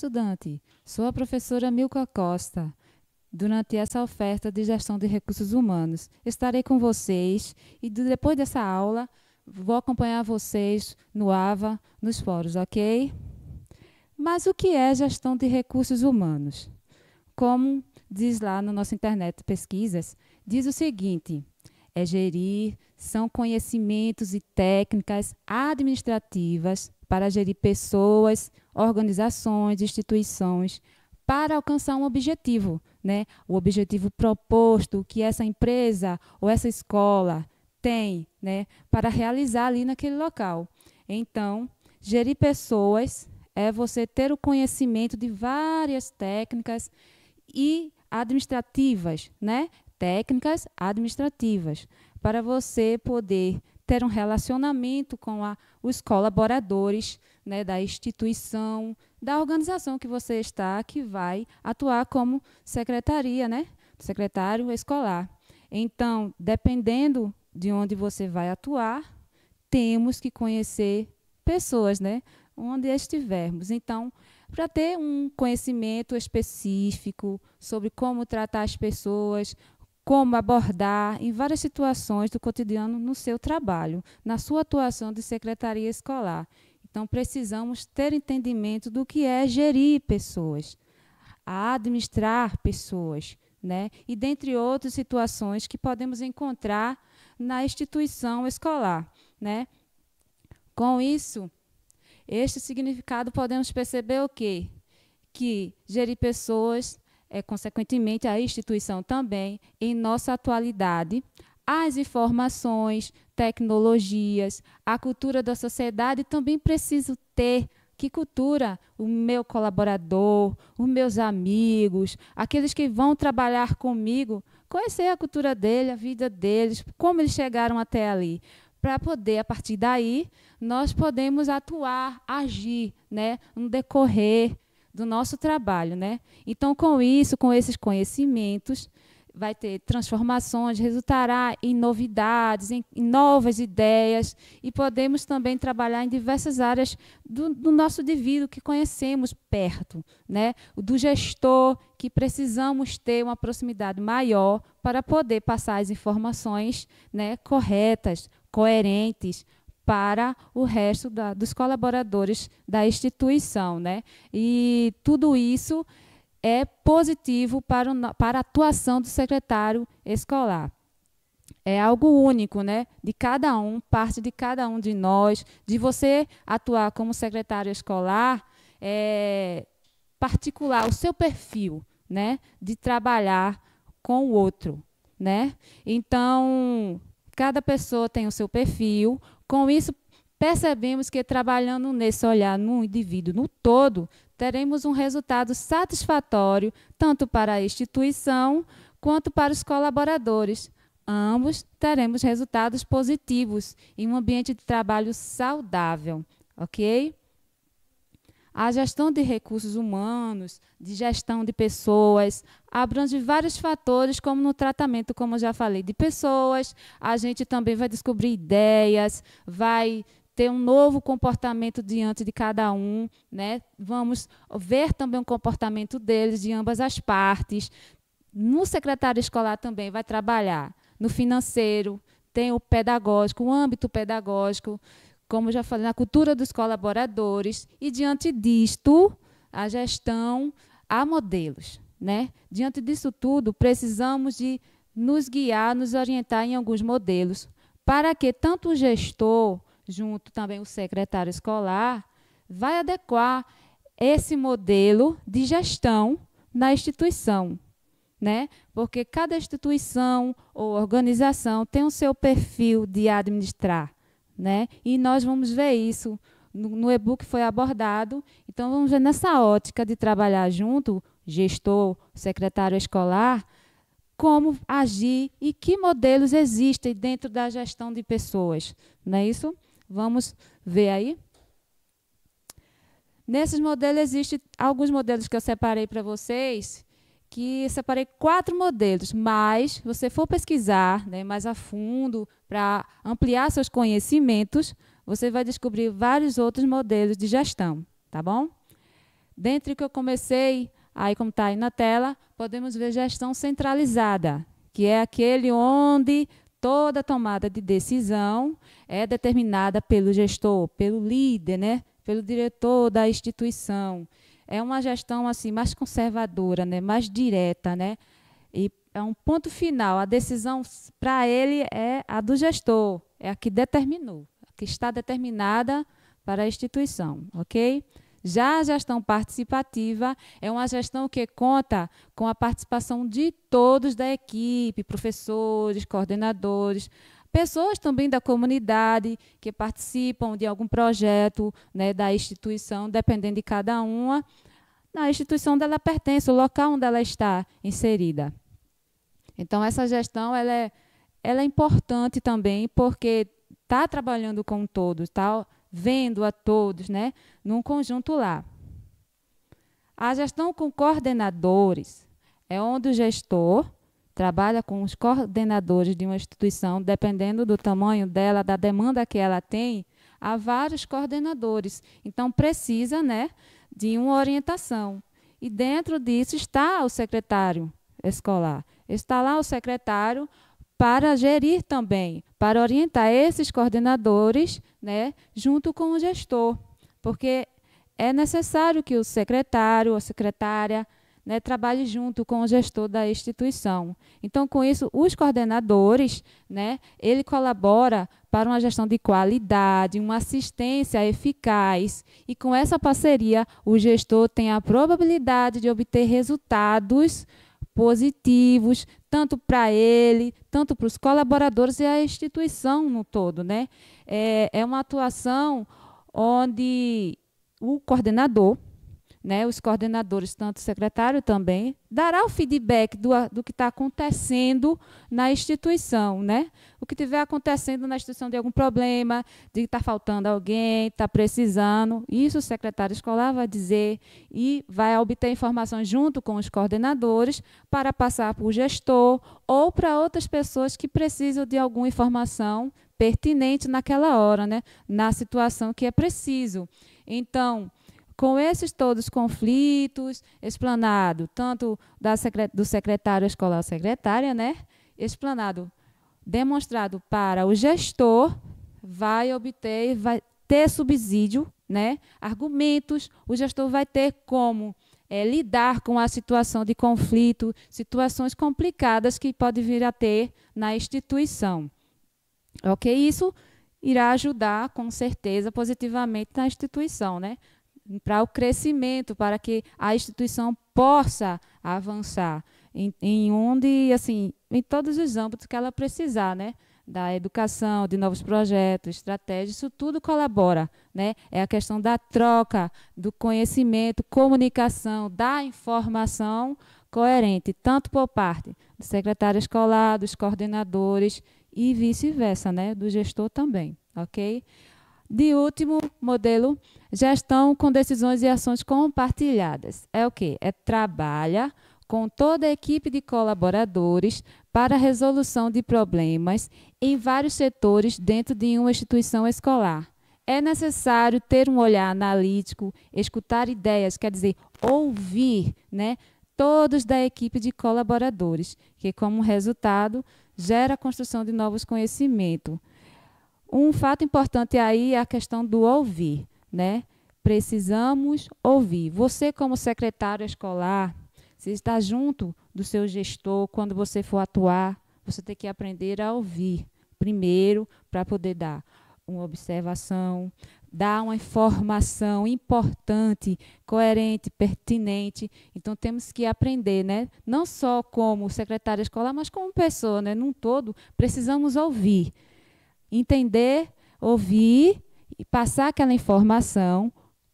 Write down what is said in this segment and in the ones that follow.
estudante. Sou a professora Milka Costa. Durante essa oferta de gestão de recursos humanos, estarei com vocês e depois dessa aula vou acompanhar vocês no AVA, nos fóruns, ok? Mas o que é gestão de recursos humanos? Como diz lá na no nossa internet pesquisas, diz o seguinte: é gerir, são conhecimentos e técnicas administrativas para gerir pessoas, organizações, instituições, para alcançar um objetivo, né? O objetivo proposto que essa empresa ou essa escola tem, né, para realizar ali naquele local. Então, gerir pessoas é você ter o conhecimento de várias técnicas e administrativas, né? Técnicas administrativas para você poder ter um relacionamento com a, os colaboradores né, da instituição, da organização que você está, que vai atuar como secretaria, né, secretário escolar. Então, dependendo de onde você vai atuar, temos que conhecer pessoas, né, onde estivermos. Então, para ter um conhecimento específico sobre como tratar as pessoas, como abordar em várias situações do cotidiano no seu trabalho, na sua atuação de secretaria escolar. Então, precisamos ter entendimento do que é gerir pessoas, administrar pessoas, né? e dentre outras situações que podemos encontrar na instituição escolar. Né? Com isso, este significado podemos perceber o quê? Que gerir pessoas é, consequentemente, a instituição também, em nossa atualidade, as informações, tecnologias, a cultura da sociedade também preciso ter que cultura o meu colaborador, os meus amigos, aqueles que vão trabalhar comigo, conhecer a cultura dele, a vida deles, como eles chegaram até ali, para poder a partir daí nós podemos atuar, agir, né, no decorrer do nosso trabalho, né? Então, com isso, com esses conhecimentos, vai ter transformações, resultará em novidades, em, em novas ideias e podemos também trabalhar em diversas áreas do, do nosso indivíduo que conhecemos perto, né? O do gestor que precisamos ter uma proximidade maior para poder passar as informações, né, corretas, coerentes para o resto da, dos colaboradores da instituição. Né? E tudo isso é positivo para, o, para a atuação do secretário escolar. É algo único, né? De cada um, parte de cada um de nós, de você atuar como secretário escolar, é particular, o seu perfil, né? De trabalhar com o outro, né? Então, cada pessoa tem o seu perfil, com isso, percebemos que trabalhando nesse olhar no indivíduo, no todo, teremos um resultado satisfatório tanto para a instituição quanto para os colaboradores. Ambos teremos resultados positivos em um ambiente de trabalho saudável, ok? A gestão de recursos humanos, de gestão de pessoas, abrange vários fatores, como no tratamento, como eu já falei, de pessoas. A gente também vai descobrir ideias, vai ter um novo comportamento diante de cada um, né? Vamos ver também o comportamento deles de ambas as partes. No secretário escolar também vai trabalhar no financeiro, tem o pedagógico, o âmbito pedagógico, como já falei, na cultura dos colaboradores, e diante disto, a gestão há modelos, né? Diante disso tudo, precisamos de nos guiar, nos orientar em alguns modelos, para que tanto o gestor, junto também o secretário escolar, vai adequar esse modelo de gestão na instituição, né? Porque cada instituição ou organização tem o seu perfil de administrar né? E nós vamos ver isso no, e-book foi abordado. Então vamos ver nessa ótica de trabalhar junto, gestor, secretário escolar, como agir e que modelos existem dentro da gestão de pessoas. Não é isso? Vamos ver aí. Nesses modelos existem alguns modelos que eu separei para vocês, que separei quatro modelos, mas se você for pesquisar né, mais a fundo para ampliar seus conhecimentos, você vai descobrir vários outros modelos de gestão, tá bom? Dentre que eu comecei, aí como está aí na tela, podemos ver gestão centralizada, que é aquele onde toda tomada de decisão é determinada pelo gestor, pelo líder, né? pelo diretor da instituição é uma gestão assim mais conservadora, né, mais direta, né? E é um ponto final. A decisão para ele é a do gestor, é a que determinou, a que está determinada para a instituição, ok? Já a gestão participativa é uma gestão que conta com a participação de todos da equipe, professores, coordenadores, pessoas também da comunidade que participam de algum projeto né, da instituição, dependendo de cada uma, na instituição onde ela pertence, o local onde ela está inserida. Então, essa gestão ela é, ela é importante também, porque está trabalhando com todos, está vendo a todos, né, num conjunto lá. A gestão com coordenadores é onde o gestor trabalha com os coordenadores de uma instituição, dependendo do tamanho dela, da demanda que ela tem, há vários coordenadores. Então, precisa né, de uma orientação. E dentro disso está o secretário escolar. Está lá o secretário para gerir também, para orientar esses coordenadores né, junto com o gestor. Porque é necessário que o secretário, a secretária, né, trabalhe junto com o gestor da instituição. Então, com isso, os coordenadores, né, ele colabora para uma gestão de qualidade, uma assistência eficaz. E com essa parceria, o gestor tem a probabilidade de obter resultados positivos, tanto para ele, tanto para os colaboradores e a instituição no todo. Né? É, é uma atuação onde o coordenador né, os coordenadores, tanto o secretário também, dará o feedback do, do que está acontecendo na instituição. Né? O que estiver acontecendo na instituição de algum problema, de estar está faltando alguém, está precisando, isso o secretário escolar vai dizer e vai obter informações junto com os coordenadores para passar para o gestor ou para outras pessoas que precisam de alguma informação pertinente naquela hora, né? na situação que é preciso. Então, com esses todos conflitos, explanado tanto da secret do secretário escolar secretária, né? Explanado, demonstrado para o gestor, vai obter, vai ter subsídio, né? Argumentos, o gestor vai ter como é, lidar com a situação de conflito, situações complicadas que pode vir a ter na instituição. Ok? Isso irá ajudar, com certeza, positivamente na instituição, né? para o crescimento, para que a instituição possa avançar em, em onde, assim, em todos os âmbitos que ela precisar, né? da educação, de novos projetos, estratégias, isso tudo colabora, né? É a questão da troca, do conhecimento, comunicação, da informação coerente, tanto por parte do secretário escolar, dos coordenadores e vice-versa, né? Do gestor também, ok? De último modelo, gestão com decisões e ações compartilhadas. É o quê? É trabalha com toda a equipe de colaboradores para a resolução de problemas em vários setores dentro de uma instituição escolar. É necessário ter um olhar analítico, escutar ideias, quer dizer, ouvir, né? todos da equipe de colaboradores, que, como resultado, gera a construção de novos conhecimentos, um fato importante aí é a questão do ouvir, né? Precisamos ouvir. Você, como secretário escolar, se está junto do seu gestor, quando você for atuar, você tem que aprender a ouvir primeiro para poder dar uma observação, dar uma informação importante, coerente, pertinente. Então temos que aprender, né? Não só como secretário escolar, mas como pessoa, né? Num todo, precisamos ouvir entender, ouvir e passar aquela informação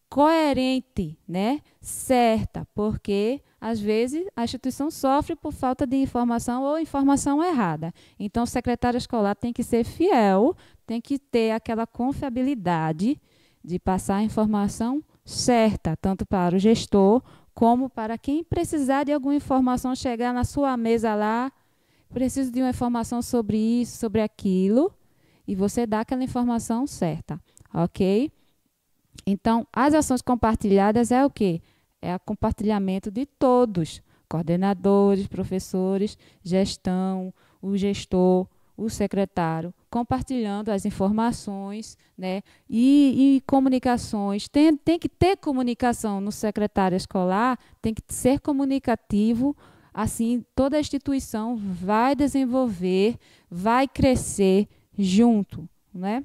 coerente, né? certa, porque às vezes a instituição sofre por falta de informação ou informação errada. Então, o secretário escolar tem que ser fiel, tem que ter aquela confiabilidade de passar a informação certa, tanto para o gestor como para quem precisar de alguma informação chegar na sua mesa lá, preciso de uma informação sobre isso, sobre aquilo e você dá aquela informação certa, ok? Então, as ações compartilhadas é o quê? É o compartilhamento de todos, coordenadores, professores, gestão, o gestor, o secretário, compartilhando as informações né, e, e comunicações. Tem, tem que ter comunicação no secretário escolar, tem que ser comunicativo, assim toda a instituição vai desenvolver, vai crescer, junto, né?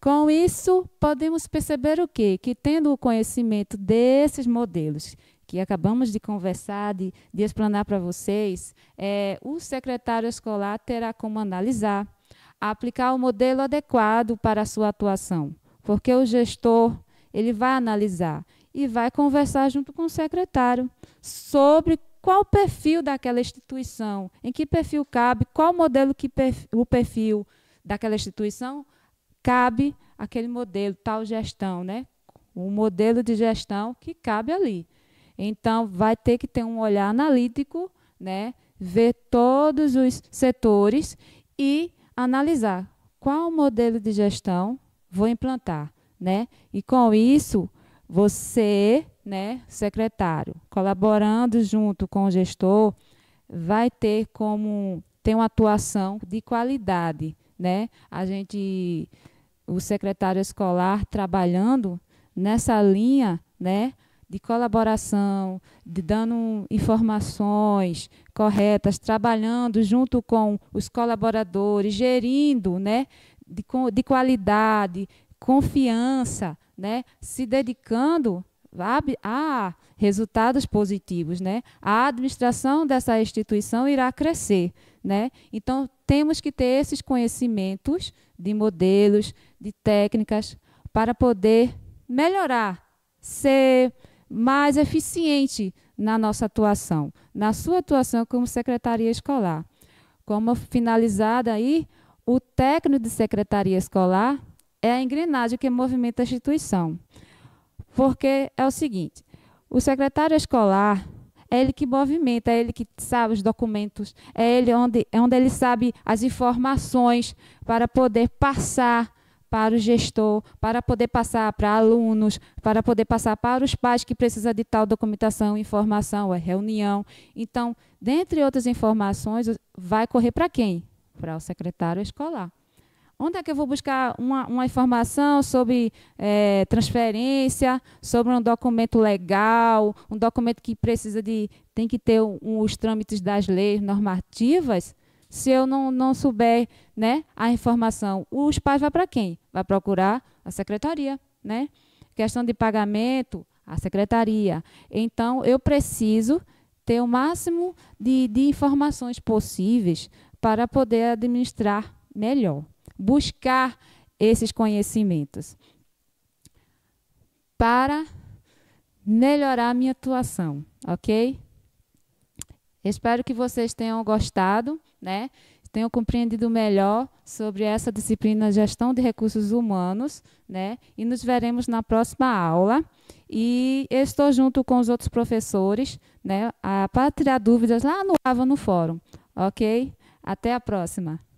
Com isso, podemos perceber o quê? Que tendo o conhecimento desses modelos que acabamos de conversar, de, de explanar para vocês, é, o secretário escolar terá como analisar, aplicar o modelo adequado para a sua atuação, porque o gestor ele vai analisar e vai conversar junto com o secretário sobre qual o perfil daquela instituição, em que perfil cabe, qual modelo que perfil, o perfil daquela instituição cabe aquele modelo, tal gestão, né? O modelo de gestão que cabe ali. Então, vai ter que ter um olhar analítico, né? ver todos os setores e analisar qual modelo de gestão vou implantar. Né? E com isso, você né, secretário, colaborando junto com o gestor, vai ter como ter uma atuação de qualidade, né? A gente o secretário escolar trabalhando nessa linha, né, de colaboração, de dando informações corretas, trabalhando junto com os colaboradores, gerindo, né, de, de qualidade, confiança, né, se dedicando há resultados positivos, né? A administração dessa instituição irá crescer, né? Então temos que ter esses conhecimentos de modelos, de técnicas para poder melhorar, ser mais eficiente na nossa atuação, na sua atuação como secretaria escolar. Como finalizada aí, o técnico de secretaria escolar é a engrenagem que movimenta a instituição. Porque é o seguinte, o secretário escolar é ele que movimenta, é ele que sabe os documentos, é ele onde, é onde ele sabe as informações para poder passar para o gestor, para poder passar para alunos, para poder passar para os pais que precisam de tal documentação, informação, é reunião. Então, dentre outras informações, vai correr para quem? Para o secretário escolar. Onde é que eu vou buscar uma, uma informação sobre é, transferência, sobre um documento legal, um documento que precisa de. tem que ter um, os trâmites das leis normativas? Se eu não, não souber né, a informação, os pais vão para quem? Vai procurar a secretaria. Né? Questão de pagamento, a secretaria. Então, eu preciso ter o máximo de, de informações possíveis para poder administrar melhor buscar esses conhecimentos para melhorar a minha atuação, ok? Espero que vocês tenham gostado, né? Tenham compreendido melhor sobre essa disciplina Gestão de Recursos Humanos, né? E nos veremos na próxima aula. E estou junto com os outros professores, né? Ah, para tirar dúvidas lá no AVA no fórum, ok? Até a próxima.